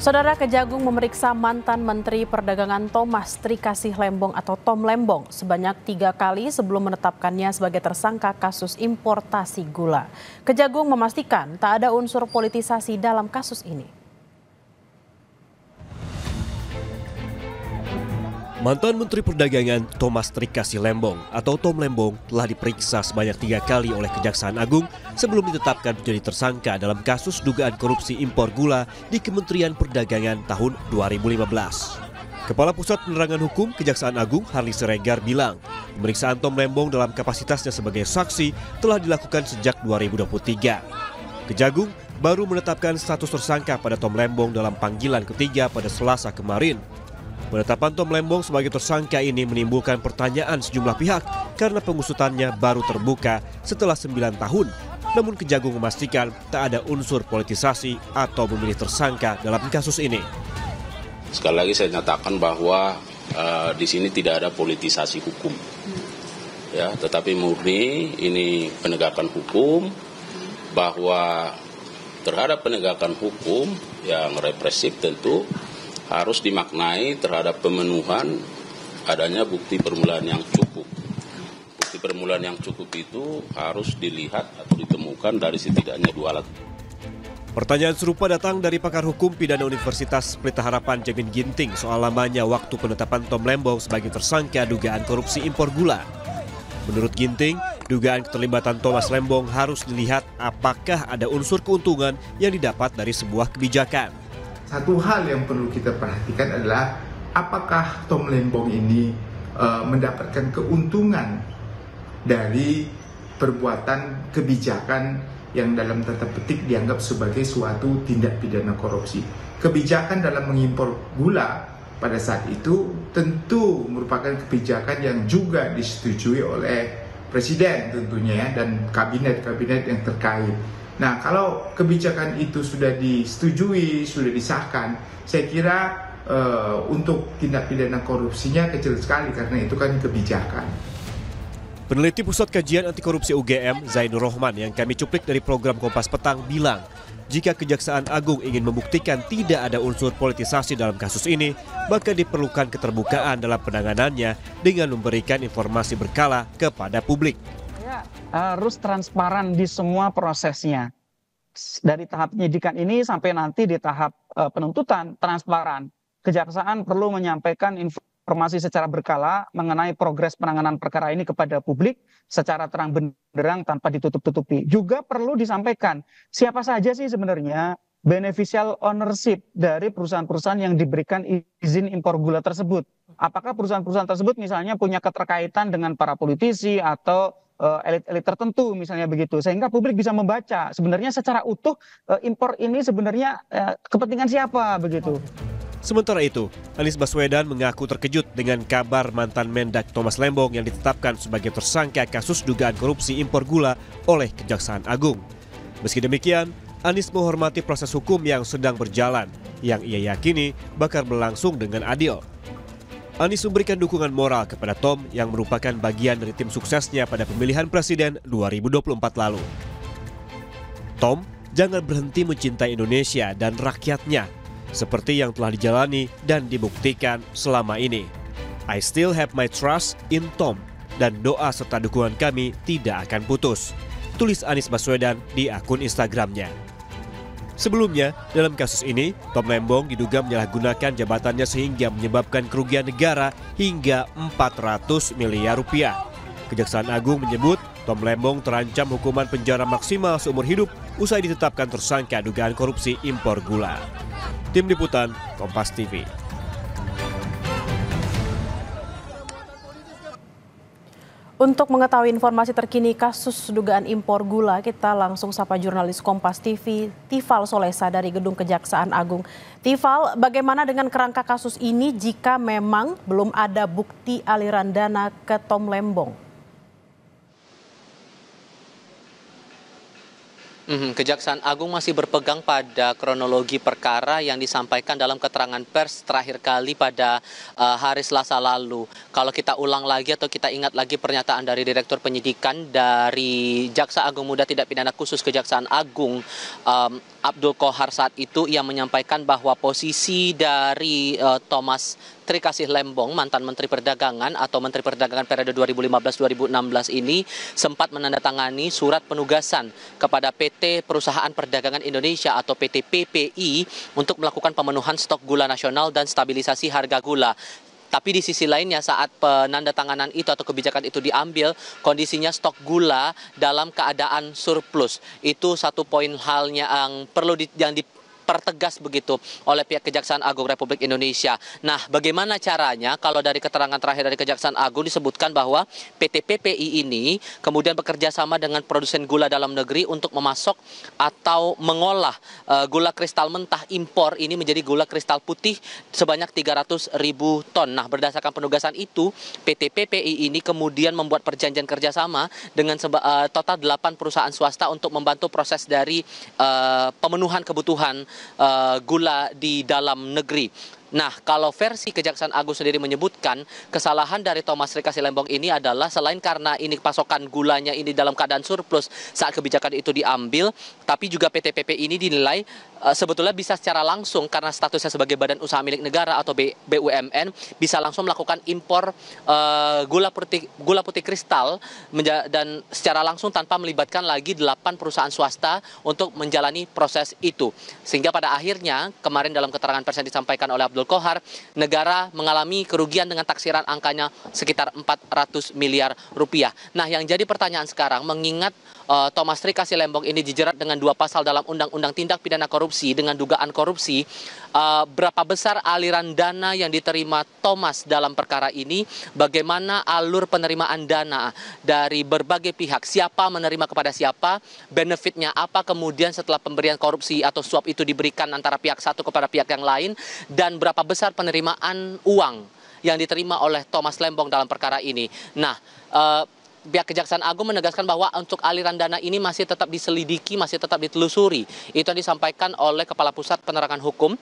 Saudara Kejagung memeriksa mantan Menteri Perdagangan Thomas Trikasih Lembong atau Tom Lembong sebanyak tiga kali sebelum menetapkannya sebagai tersangka kasus importasi gula. Kejagung memastikan tak ada unsur politisasi dalam kasus ini. Mantan Menteri Perdagangan Thomas Trikasi Lembong atau Tom Lembong telah diperiksa sebanyak tiga kali oleh Kejaksaan Agung sebelum ditetapkan menjadi tersangka dalam kasus dugaan korupsi impor gula di Kementerian Perdagangan tahun 2015. Kepala Pusat Penerangan Hukum Kejaksaan Agung Harli Siregar bilang, pemeriksaan Tom Lembong dalam kapasitasnya sebagai saksi telah dilakukan sejak 2023. Kejagung baru menetapkan status tersangka pada Tom Lembong dalam panggilan ketiga pada Selasa kemarin. Penetapan Tom Lembong sebagai tersangka ini menimbulkan pertanyaan sejumlah pihak karena pengusutannya baru terbuka setelah 9 tahun. Namun Kejagung memastikan tak ada unsur politisasi atau memilih tersangka dalam kasus ini. Sekali lagi saya nyatakan bahwa uh, di sini tidak ada politisasi hukum. Ya, tetapi murni ini penegakan hukum bahwa terhadap penegakan hukum yang represif tentu harus dimaknai terhadap pemenuhan adanya bukti permulaan yang cukup. Bukti permulaan yang cukup itu harus dilihat atau ditemukan dari setidaknya dua alat. Pertanyaan serupa datang dari pakar hukum pidana Universitas Pelita Harapan Jamin Ginting soal lamanya waktu penetapan Tom Lembo sebagai tersangka dugaan korupsi impor gula. Menurut Ginting, dugaan keterlibatan Thomas Lembong harus dilihat apakah ada unsur keuntungan yang didapat dari sebuah kebijakan satu hal yang perlu kita perhatikan adalah apakah Tom Lembong ini uh, mendapatkan keuntungan dari perbuatan kebijakan yang dalam tanda petik dianggap sebagai suatu tindak pidana korupsi. Kebijakan dalam mengimpor gula pada saat itu tentu merupakan kebijakan yang juga disetujui oleh presiden tentunya ya dan kabinet-kabinet yang terkait. Nah, kalau kebijakan itu sudah disetujui, sudah disahkan, saya kira uh, untuk tindak pidana korupsinya kecil sekali karena itu kan kebijakan. Peneliti Pusat Kajian Anti Korupsi UGM, Zainur Rohman, yang kami cuplik dari program Kompas Petang, bilang jika Kejaksaan Agung ingin membuktikan tidak ada unsur politisasi dalam kasus ini, maka diperlukan keterbukaan dalam penanganannya dengan memberikan informasi berkala kepada publik harus transparan di semua prosesnya. Dari tahap penyidikan ini sampai nanti di tahap uh, penuntutan transparan. Kejaksaan perlu menyampaikan informasi secara berkala mengenai progres penanganan perkara ini kepada publik secara terang benderang tanpa ditutup-tutupi. Juga perlu disampaikan siapa saja sih sebenarnya beneficial ownership dari perusahaan-perusahaan yang diberikan izin impor gula tersebut. Apakah perusahaan-perusahaan tersebut misalnya punya keterkaitan dengan para politisi atau Eh, elit-elit tertentu misalnya begitu sehingga publik bisa membaca sebenarnya secara utuh eh, impor ini sebenarnya eh, kepentingan siapa begitu. Sementara itu, Anies Baswedan mengaku terkejut dengan kabar mantan Mendak Thomas Lembong yang ditetapkan sebagai tersangka kasus dugaan korupsi impor gula oleh Kejaksaan Agung. Meski demikian, Anies menghormati proses hukum yang sedang berjalan, yang ia yakini bakal berlangsung dengan adil. Anies memberikan dukungan moral kepada Tom yang merupakan bagian dari tim suksesnya pada pemilihan presiden 2024 lalu. Tom, jangan berhenti mencintai Indonesia dan rakyatnya, seperti yang telah dijalani dan dibuktikan selama ini. I still have my trust in Tom dan doa serta dukungan kami tidak akan putus. Tulis Anies Baswedan di akun Instagramnya. Sebelumnya, dalam kasus ini, Tom Lembong diduga menyalahgunakan jabatannya sehingga menyebabkan kerugian negara hingga 400 miliar rupiah. Kejaksaan Agung menyebut Tom Lembong terancam hukuman penjara maksimal seumur hidup usai ditetapkan tersangka dugaan korupsi impor gula. Tim Liputan, Kompas TV. Untuk mengetahui informasi terkini kasus dugaan impor gula, kita langsung sapa jurnalis Kompas TV, Tifal Solesa dari Gedung Kejaksaan Agung. Tifal, bagaimana dengan kerangka kasus ini jika memang belum ada bukti aliran dana ke Tom Lembong? -hmm. Kejaksaan Agung masih berpegang pada kronologi perkara yang disampaikan dalam keterangan pers terakhir kali pada eh, hari Selasa lalu. Kalau kita ulang lagi atau kita ingat lagi pernyataan dari Direktur Penyidikan dari Jaksa Agung Muda Tidak Pidana Khusus Kejaksaan Agung Abdul Kohar saat itu ia menyampaikan bahwa posisi dari eh, Thomas Tri Kasih Lembong, mantan Menteri Perdagangan atau Menteri Perdagangan periode 2015-2016 ini sempat menandatangani surat penugasan kepada PT Perusahaan Perdagangan Indonesia atau PT PPI untuk melakukan pemenuhan stok gula nasional dan stabilisasi harga gula. Tapi di sisi lainnya saat penandatanganan itu atau kebijakan itu diambil, kondisinya stok gula dalam keadaan surplus. Itu satu poin halnya yang perlu di, yang di, dipertegas begitu oleh pihak Kejaksaan Agung Republik Indonesia. Nah, bagaimana caranya kalau dari keterangan terakhir dari Kejaksaan Agung disebutkan bahwa PT PPI ini kemudian bekerja sama dengan produsen gula dalam negeri untuk memasok atau mengolah uh, gula kristal mentah impor ini menjadi gula kristal putih sebanyak 300 ribu ton. Nah, berdasarkan penugasan itu, PT PPI ini kemudian membuat perjanjian kerjasama dengan uh, total 8 perusahaan swasta untuk membantu proses dari uh, pemenuhan kebutuhan Uh, gula di dalam negeri Nah, kalau versi Kejaksaan Agung sendiri menyebutkan kesalahan dari Thomas Rika Silembong ini adalah selain karena ini pasokan gulanya ini dalam keadaan surplus saat kebijakan itu diambil, tapi juga PTPP ini dinilai e, sebetulnya bisa secara langsung karena statusnya sebagai badan usaha milik negara atau BUMN bisa langsung melakukan impor e, gula putih gula putih kristal dan secara langsung tanpa melibatkan lagi 8 perusahaan swasta untuk menjalani proses itu. Sehingga pada akhirnya kemarin dalam keterangan pers yang disampaikan oleh Abdul Abdul Kohar, negara mengalami kerugian dengan taksiran angkanya sekitar 400 miliar rupiah. Nah, yang jadi pertanyaan sekarang mengingat uh, Thomas Trikasi Lembong ini dijerat dengan dua pasal dalam Undang-Undang Tindak Pidana Korupsi dengan dugaan korupsi. Eh, berapa besar aliran dana yang diterima Thomas dalam perkara ini? Bagaimana alur penerimaan dana dari berbagai pihak? Siapa menerima kepada siapa? Benefitnya apa? Kemudian setelah pemberian korupsi atau suap itu diberikan antara pihak satu kepada pihak yang lain? Dan berapa besar penerimaan uang? yang diterima oleh Thomas Lembong dalam perkara ini. Nah, eh, pihak Kejaksaan Agung menegaskan bahwa untuk aliran dana ini masih tetap diselidiki, masih tetap ditelusuri. Itu yang disampaikan oleh Kepala Pusat Penerangan Hukum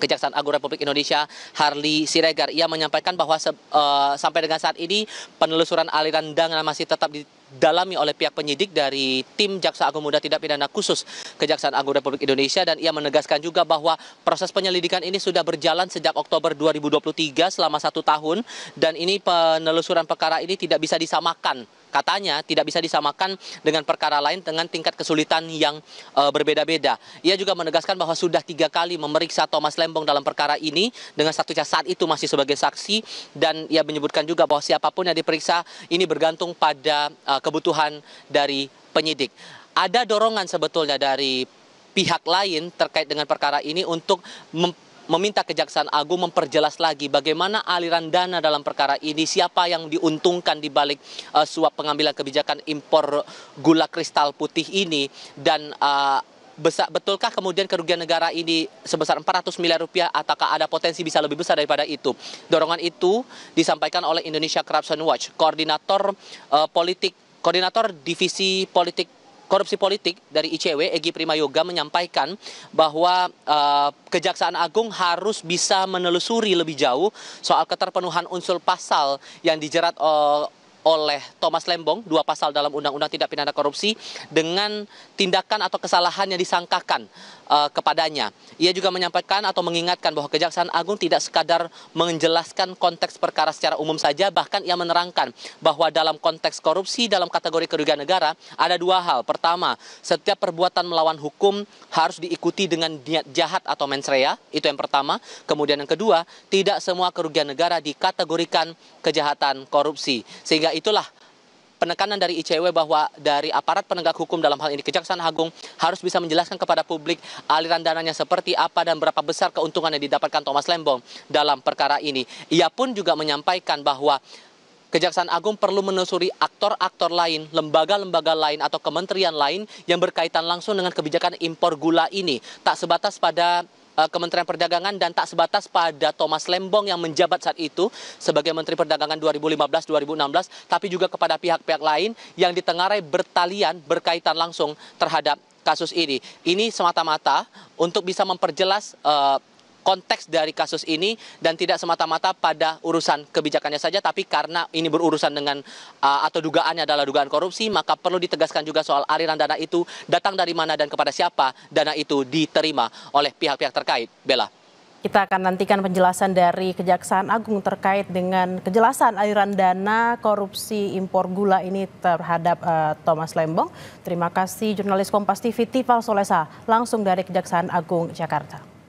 Kejaksaan Agung Republik Indonesia Harley Siregar. Ia menyampaikan bahwa uh, sampai dengan saat ini penelusuran aliran dana masih tetap di dalami oleh pihak penyidik dari tim Jaksa Agung Muda Tindak Pidana Khusus Kejaksaan Agung Republik Indonesia dan ia menegaskan juga bahwa proses penyelidikan ini sudah berjalan sejak Oktober 2023 selama satu tahun dan ini penelusuran perkara ini tidak bisa disamakan katanya tidak bisa disamakan dengan perkara lain dengan tingkat kesulitan yang e, berbeda-beda. Ia juga menegaskan bahwa sudah tiga kali memeriksa Thomas Lembong dalam perkara ini dengan statusnya saat itu masih sebagai saksi dan ia menyebutkan juga bahwa siapapun yang diperiksa ini bergantung pada e, kebutuhan dari penyidik. Ada dorongan sebetulnya dari pihak lain terkait dengan perkara ini untuk meminta Kejaksaan Agung memperjelas lagi bagaimana aliran dana dalam perkara ini, siapa yang diuntungkan di balik uh, suap pengambilan kebijakan impor gula kristal putih ini dan uh, eh, besar betulkah kemudian kerugian negara ini sebesar 400 miliar rupiah ataukah ada potensi bisa lebih besar daripada itu dorongan itu disampaikan oleh Indonesia Corruption Watch koordinator uh, politik koordinator divisi politik korupsi politik dari ICW Egi Prima Yoga menyampaikan bahwa uh, Kejaksaan Agung harus bisa menelusuri lebih jauh soal keterpenuhan unsur pasal yang dijerat uh, oleh Thomas Lembong dua pasal dalam Undang-Undang Tidak Pidana Korupsi dengan tindakan atau kesalahan yang disangkakan uh, kepadanya. Ia juga menyampaikan atau mengingatkan bahwa Kejaksaan Agung tidak sekadar menjelaskan konteks perkara secara umum saja, bahkan ia menerangkan bahwa dalam konteks korupsi dalam kategori kerugian negara ada dua hal. Pertama, setiap perbuatan melawan hukum harus diikuti dengan niat jahat atau mensrea itu yang pertama. Kemudian yang kedua, tidak semua kerugian negara dikategorikan kejahatan korupsi. Sehingga Ya, itulah penekanan dari ICW bahwa dari aparat penegak hukum dalam hal ini Kejaksaan Agung harus bisa menjelaskan kepada publik aliran dananya seperti apa dan berapa besar keuntungan yang didapatkan Thomas Lembong dalam perkara ini. Ia pun juga menyampaikan bahwa Kejaksaan Agung perlu menelusuri aktor-aktor lain, lembaga-lembaga lain atau kementerian lain yang berkaitan langsung dengan kebijakan impor gula ini. Tak sebatas pada Eh, Kementerian Perdagangan dan tak sebatas pada Thomas Lembong yang menjabat saat itu sebagai Menteri Perdagangan 2015-2016 tapi juga kepada pihak-pihak lain yang ditengarai bertalian berkaitan langsung terhadap kasus ini. Ini semata-mata untuk bisa memperjelas uh, konteks dari kasus ini dan tidak semata mata pada urusan kebijakannya saja tapi karena ini berurusan dengan uh, atau dugaannya adalah dugaan korupsi maka perlu ditegaskan juga soal aliran dana itu datang dari mana dan kepada siapa dana itu diterima oleh pihak-pihak terkait. Bella. Kita akan nantikan penjelasan dari Kejaksaan Agung terkait dengan kejelasan aliran dana korupsi impor gula ini terhadap uh, Thomas Lembong. Terima kasih jurnalis Kompas TV Tifal Solesa langsung dari Kejaksaan Agung Jakarta.